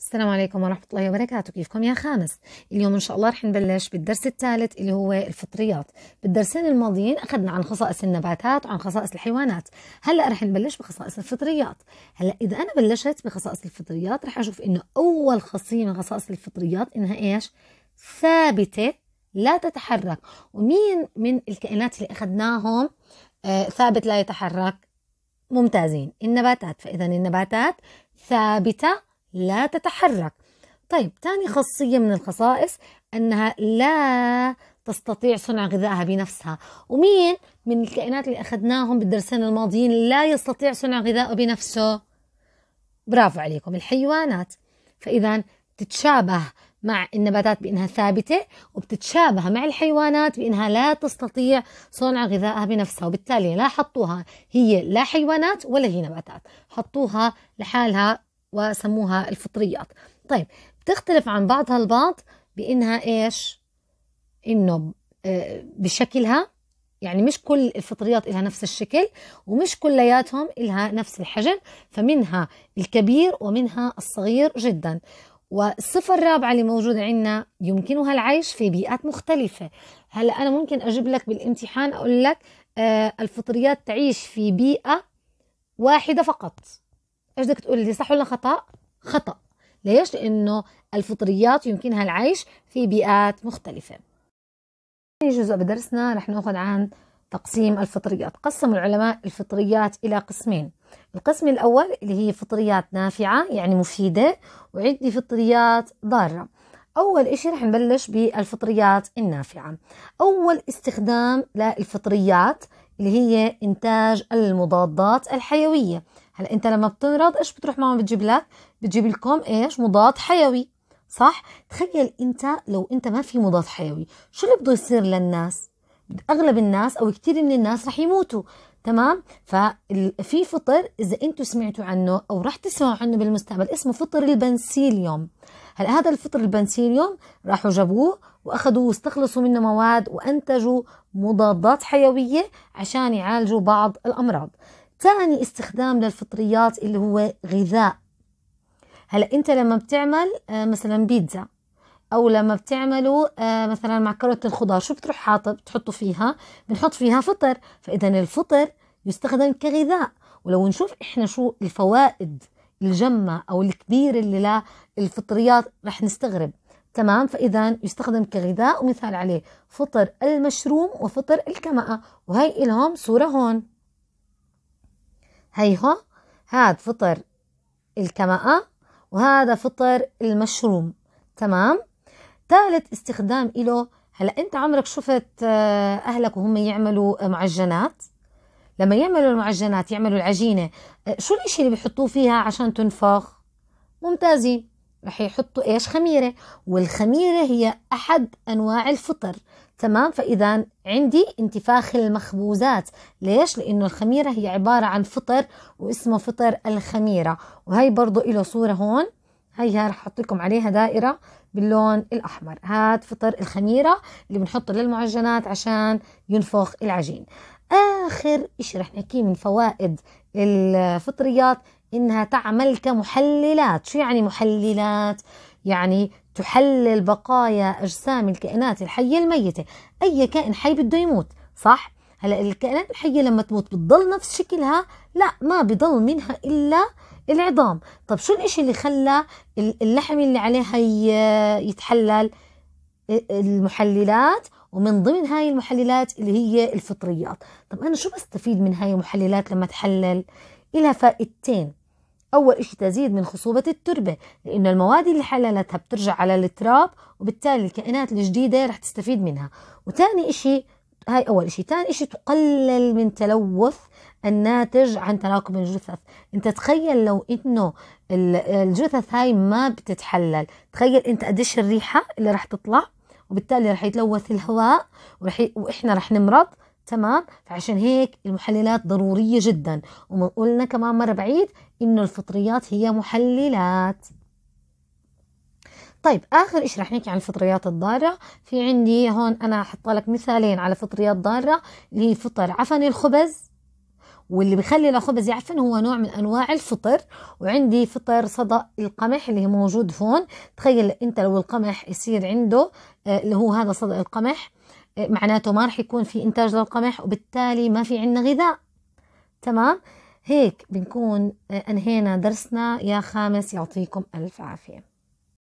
السلام عليكم ورحمة الله وبركاته كيفكم يا خامس اليوم إن شاء الله رح نبلش بالدرس الثالث اللي هو الفطريات بالدرسين الماضيين أخذنا عن خصائص النباتات وعن خصائص الحيوانات هلأ رح نبلش بخصائص الفطريات هلأ إذا أنا بلشت بخصائص الفطريات رح أشوف إنه أول خاصية من خصائص الفطريات إنها إيش ثابتة لا تتحرك ومين من الكائنات اللي أخذناهم آه ثابت لا يتحرك ممتازين النباتات فإذا النباتات ثابتة لا تتحرك طيب ثاني خاصية من الخصائص أنها لا تستطيع صنع غذائها بنفسها ومين من الكائنات اللي أخذناهم بالدرسين الماضيين لا يستطيع صنع غذائه بنفسه برافو عليكم الحيوانات فإذا تتشابه مع النباتات بأنها ثابتة وبتتشابه مع الحيوانات بأنها لا تستطيع صنع غذائها بنفسها وبالتالي لا حطوها هي لا حيوانات ولا هي نباتات حطوها لحالها وسموها الفطريات طيب بتختلف عن بعضها البعض بانها ايش انه آه، بشكلها يعني مش كل الفطريات لها نفس الشكل ومش كلياتهم لها نفس الحجم فمنها الكبير ومنها الصغير جدا والصفة الرابعة اللي موجودة عندنا يمكنها العيش في بيئات مختلفة هلا أنا ممكن أجيب لك بالامتحان أقول لك آه، الفطريات تعيش في بيئة واحدة فقط ايش بدك تقول لي صح ولا خطا خطا ليش لانه الفطريات يمكنها العيش في بيئات مختلفه ثاني جزء بدرسنا رح ناخذ عن تقسيم الفطريات قسم العلماء الفطريات إلى قسمين القسم الأول اللي هي فطريات نافعة يعني مفيدة وعندي فطريات ضارة أول إشي رح نبلش بالفطريات النافعة أول استخدام للفطريات اللي هي إنتاج المضادات الحيوية هلا انت لما بتنرض ايش بتروح ماما بتجيب لك بتجيب لكم ايش مضاد حيوي صح تخيل انت لو انت ما في مضاد حيوي شو اللي بده يصير للناس اغلب الناس او كثير من الناس رح يموتوا تمام ففي فطر اذا انتم سمعتوا عنه او رح تسمعوا عنه بالمستقبل اسمه فطر البنسيليوم هلا هذا الفطر البنسيليوم راحوا جابوه واخذوه واستخلصوا منه مواد وانتجوا مضادات حيويه عشان يعالجوا بعض الامراض تعني استخدام للفطريات اللي هو غذاء هلا انت لما بتعمل آه، مثلا بيتزا او لما بتعملوا آه، مثلا مع كرة الخضار شو بتروح حاطط بتحطوا فيها بنحط فيها فطر فاذا الفطر يستخدم كغذاء ولو نشوف احنا شو الفوائد الجمة او الكبيرة اللي للفطريات رح نستغرب تمام فاذا يستخدم كغذاء ومثال عليه فطر المشروم وفطر الكمأة وهي لهم صورة هون هو هذا فطر الكمأة وهذا فطر المشروم تمام ثالث استخدام له هلا انت عمرك شفت آه، اهلك وهم يعملوا معجنات لما يعملوا المعجنات يعملوا العجينه آه، شو الاشي اللي بيحطوه فيها عشان تنفخ ممتازين رح يحطوا ايش خميره والخميره هي احد انواع الفطر تمام فإذا عندي انتفاخ المخبوزات ليش؟ لأنه الخميرة هي عبارة عن فطر واسمه فطر الخميرة وهي برضو له صورة هون هي رح احط لكم عليها دائرة باللون الأحمر هاد فطر الخميرة اللي بنحطه للمعجنات عشان ينفخ العجين آخر إشي رح نحكيه من فوائد الفطريات إنها تعمل كمحللات شو يعني محللات؟ يعني تحلل بقايا أجسام الكائنات الحية الميتة أي كائن حي بده يموت صح؟ هلا الكائنات الحية لما تموت بتضل نفس شكلها لا ما بضل منها إلا العظام طب شو الإشي اللي خلى اللحم اللي عليها يتحلل المحللات ومن ضمن هاي المحللات اللي هي الفطريات طب أنا شو بستفيد من هاي المحللات لما تحلل إلها فائدتين أول إشي تزيد من خصوبة التربة لأنه المواد اللي حللتها بترجع على التراب وبالتالي الكائنات الجديدة رح تستفيد منها وتاني إشي هاي أول إشي تاني إشي تقلل من تلوث الناتج عن تراكم الجثث انت تخيل لو انه الجثث هاي ما بتتحلل تخيل انت قديش الريحة اللي رح تطلع وبالتالي رح يتلوث الهواء ورح ي... واحنا رح نمرض تمام فعشان هيك المحللات ضرورية جدا وقلنا كمان مرة بعيد إنه الفطريات هي محللات طيب اخر إشي رح نحكي عن الفطريات الضاره في عندي هون انا حطالك لك مثالين على فطريات ضاره اللي هي فطر عفن الخبز واللي بخلي الخبز يعفن هو نوع من انواع الفطر وعندي فطر صدأ القمح اللي موجود هون تخيل انت لو القمح يصير عنده آه، اللي هو هذا صدأ القمح معناته ما رح يكون في إنتاج للقمح وبالتالي ما في عندنا غذاء تمام هيك بنكون آه، أنهينا درسنا يا خامس يعطيكم ألف عافية